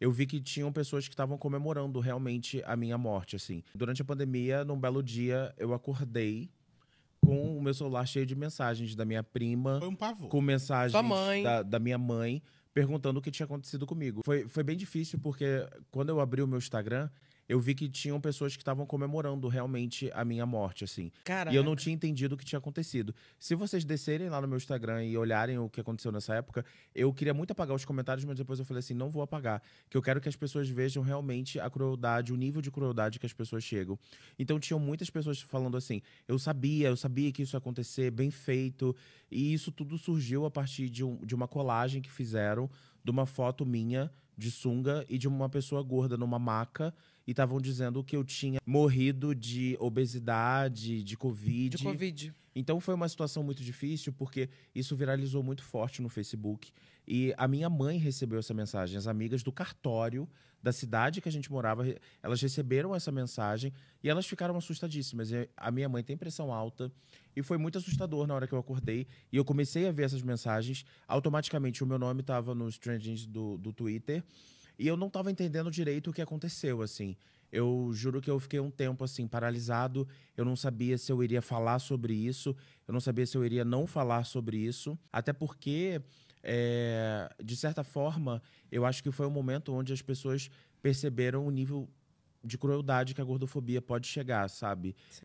eu vi que tinham pessoas que estavam comemorando realmente a minha morte, assim. Durante a pandemia, num belo dia, eu acordei com o meu celular cheio de mensagens da minha prima. Foi um pavor. Com mensagens da, da, minha mãe, perguntando o que tinha acontecido comigo. Foi, foi bem difícil, porque quando eu abri o meu Instagram, eu vi que tinham pessoas que estavam comemorando realmente a minha morte, assim. Caraca. E eu não tinha entendido o que tinha acontecido. Se vocês descerem lá no meu Instagram e olharem o que aconteceu nessa época, eu queria muito apagar os comentários, mas depois eu falei assim, não vou apagar. Que eu quero que as pessoas vejam realmente a crueldade, o nível de crueldade que as pessoas chegam. Então tinham muitas pessoas falando assim, eu sabia, eu sabia que isso ia acontecer, bem feito. E isso tudo surgiu a partir de, um, de uma colagem que fizeram de uma foto minha de sunga e de uma pessoa gorda numa maca e estavam dizendo que eu tinha morrido de obesidade, de Covid. De Covid. Então foi uma situação muito difícil, porque isso viralizou muito forte no Facebook. E a minha mãe recebeu essa mensagem. As amigas do cartório da cidade que a gente morava, elas receberam essa mensagem e elas ficaram assustadíssimas. A minha mãe tem pressão alta e foi muito assustador na hora que eu acordei. E eu comecei a ver essas mensagens. Automaticamente o meu nome estava nos trendings do, do Twitter. E eu não tava entendendo direito o que aconteceu, assim. Eu juro que eu fiquei um tempo assim paralisado, eu não sabia se eu iria falar sobre isso, eu não sabia se eu iria não falar sobre isso, até porque é, de certa forma, eu acho que foi o um momento onde as pessoas perceberam o nível de crueldade que a gordofobia pode chegar, sabe? Sim.